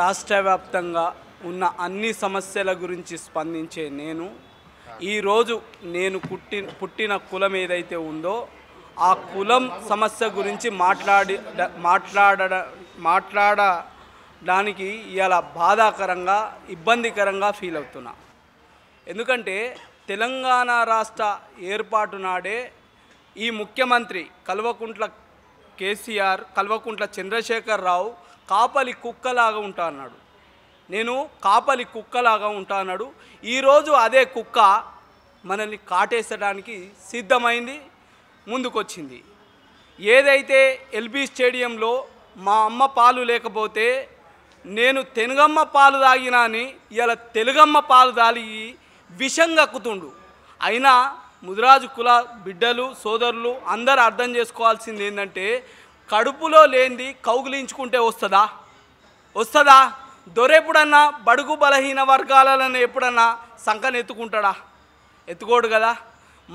రాష్ట్ర వ్యాప్తంగా ఉన్న అన్ని సమస్యల గురించి స్పందించే నేను ఈరోజు నేను పుట్టి పుట్టిన కులం ఏదైతే ఉందో ఆ కులం సమస్య గురించి మాట్లాడి మాట్లాడ మాట్లాడడానికి ఇలా బాధాకరంగా ఇబ్బందికరంగా ఫీల్ అవుతున్నా ఎందుకంటే తెలంగాణ రాష్ట్ర ఏర్పాటు నాడే ఈ ముఖ్యమంత్రి కల్వకుంట్ల కేసీఆర్ కల్వకుంట్ల చంద్రశేఖర్ రావు కాపలి కుక్కలాగా ఉంటా అన్నాడు నేను కాపలి కుక్కలాగా ఉంటా అన్నాడు ఈరోజు అదే కుక్క మనల్ని కాటేసడానికి సిద్ధమైంది ముందుకొచ్చింది ఏదైతే ఎల్బీ స్టేడియంలో మా అమ్మ పాలు లేకపోతే నేను తెనుగమ్మ పాలు తాగినా అని ఇలా తెలుగమ్మ పాలు తాగి విషం కక్కుతుండు అయినా ముదిరాజు కుల బిడ్డలు సోదరులు అందరూ అర్థం చేసుకోవాల్సింది ఏంటంటే కడుపులో లేనిది కౌగిలించుకుంటే వస్తుందా వస్తుందా దొరెప్పుడన్నా బడుగు బలహీన వర్గాలను ఎప్పుడన్నా సంకన ఎత్తుకుంటాడా ఎత్తుకోడు కదా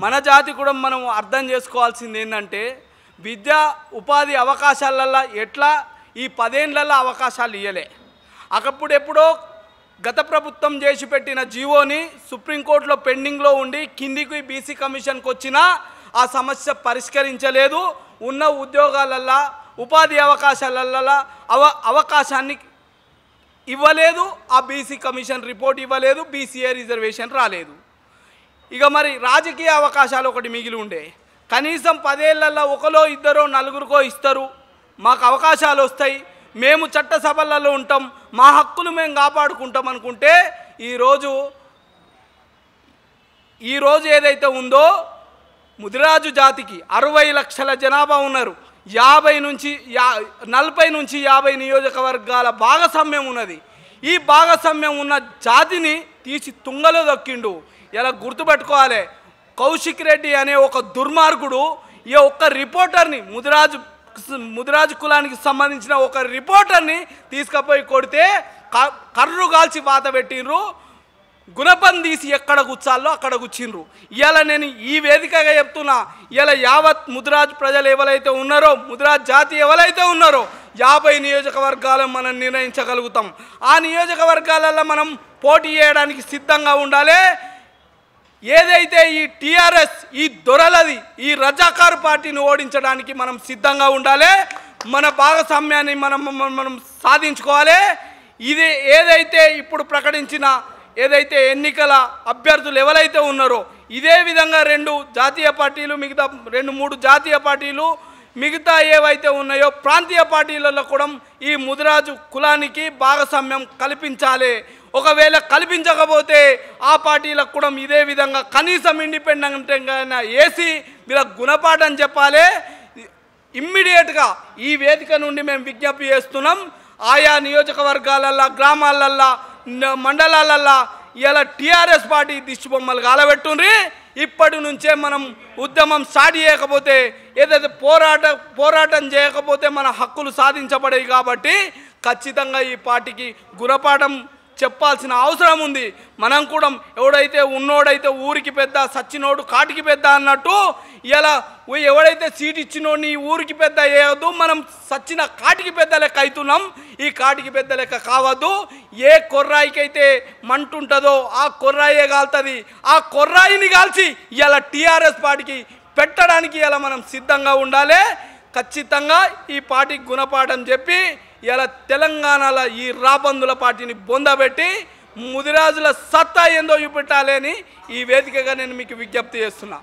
మన జాతి కూడా మనం అర్థం చేసుకోవాల్సింది ఏంటంటే విద్య ఉపాధి అవకాశాలల్లో ఎట్లా ఈ పదేండ్లలో అవకాశాలు ఇవ్వలే అకప్పుడెప్పుడో గత ప్రభుత్వం చేసి పెట్టిన జీవోని సుప్రీంకోర్టులో పెండింగ్లో ఉండి కిందికి బీసీ కమిషన్కి వచ్చినా ఆ సమస్య పరిష్కరించలేదు ఉన్న ఉద్యోగాలల్లో ఉపాధి అవకాశాలల్లా అవ అవకాశాన్ని ఇవ్వలేదు ఆ బీసీ కమిషన్ రిపోర్ట్ ఇవ్వలేదు బీసీఏ రిజర్వేషన్ రాలేదు ఇక మరి రాజకీయ అవకాశాలు ఒకటి మిగిలి ఉండే కనీసం పదేళ్లలో ఒకలో ఇద్దరో నలుగురికో ఇస్తారు మాకు అవకాశాలు వస్తాయి మేము చట్టసభలలో ఉంటాం మా హక్కులు మేము కాపాడుకుంటాం అనుకుంటే ఈరోజు ఈరోజు ఏదైతే ఉందో ముదిరాజు జాతికి అరవై లక్షల జనాభా ఉన్నారు యాభై నుంచి యా నలభై నుంచి యాభై నియోజకవర్గాల భాగస్వామ్యం ఉన్నది ఈ భాగస్వామ్యం ఉన్న జాతిని తీసి తుంగలో దొక్కిండు ఇలా గుర్తుపెట్టుకోవాలి కౌశిక్ రెడ్డి అనే ఒక దుర్మార్గుడు ఈ ఒక్క రిపోర్టర్ని ముదిరాజు ముదిరాజు కులానికి సంబంధించిన ఒక రిపోర్టర్ని తీసుకుపోయి కొడితే కర్రు కాల్చి పాత పెట్టినరు గుణపం తీసి ఎక్కడ కూర్చాలో అక్కడ కూర్చిండ్రు ఇవాళ నేను ఈ వేదికగా చెప్తున్నా ఇవాళ యావత్ ముద్రాజ్ ప్రజలు ఎవరైతే ఉన్నారో ముద్రాజ్ జాతి ఎవరైతే ఉన్నారో యాభై నియోజకవర్గాలు మనం నిర్ణయించగలుగుతాం ఆ నియోజకవర్గాలలో మనం పోటీ చేయడానికి సిద్ధంగా ఉండాలి ఏదైతే ఈ టీఆర్ఎస్ ఈ దొరలది ఈ రజాకారు పార్టీని ఓడించడానికి మనం సిద్ధంగా ఉండాలి మన భాగస్వామ్యాన్ని మనం మనం సాధించుకోవాలి ఇది ఏదైతే ఇప్పుడు ప్రకటించిన ఏదైతే ఎన్నికల అభ్యర్థులు ఎవరైతే ఉన్నారో ఇదే విధంగా రెండు జాతీయ పార్టీలు మిగతా రెండు మూడు జాతీయ పార్టీలు మిగతా ఏవైతే ఉన్నాయో ప్రాంతీయ పార్టీలలో కూడా ఈ ముదిరాజు కులానికి భాగస్వామ్యం కల్పించాలి ఒకవేళ కల్పించకపోతే ఆ పార్టీలకు కూడా ఇదే విధంగా కనీసం ఇండిపెండెంట్గా వేసి వీళ్ళ గుణపాఠం చెప్పాలి ఇమ్మీడియట్గా ఈ వేదిక నుండి మేము విజ్ఞప్తి చేస్తున్నాం ఆయా నియోజకవర్గాలల్లో గ్రామాలల్లో మండలాలల్లా ఇలా టీఆర్ఎస్ పార్టీ బొమ్మలు కాలబెట్టుండ్రి ఇప్పటి నుంచే మనం ఉద్యమం స్టార్ట్ చేయకపోతే ఏదైతే పోరాట పోరాటం చేయకపోతే మన హక్కులు సాధించబడేవి కాబట్టి ఖచ్చితంగా ఈ పార్టీకి గురపాఠం చెప్పాల్సిన అవసరం ఉంది మనం కూడా ఎవడైతే ఉన్నోడైతే ఊరికి పెద్ద సచ్చినోడు కాటికి పెద్ద అన్నట్టు ఇలా ఎవడైతే సీట్ ఇచ్చినోడిని ఊరికి పెద్ద వేయద్దు మనం సచ్చిన కాటికి పెద్ద లెక్క అవుతున్నాం ఈ కాటికి పెద్ద లెక్క కావద్దు ఏ కొర్రాయికైతే మంటుంటుందో ఆ కొర్రాయే కాల్తుంది ఆ కొర్రాయిని కాల్చి ఇలా టీఆర్ఎస్ పార్టీకి పెట్టడానికి ఇలా మనం సిద్ధంగా ఉండాలి ఖచ్చితంగా ఈ పార్టీకి గుణపాఠం చెప్పి ఇలా తెలంగాణలో ఈ రాబందుల పార్టీని బొందబెట్టి ముదిరాజుల సత్తా ఏందో అని ఈ వేదికగా నేను మీకు విజ్ఞప్తి చేస్తున్నా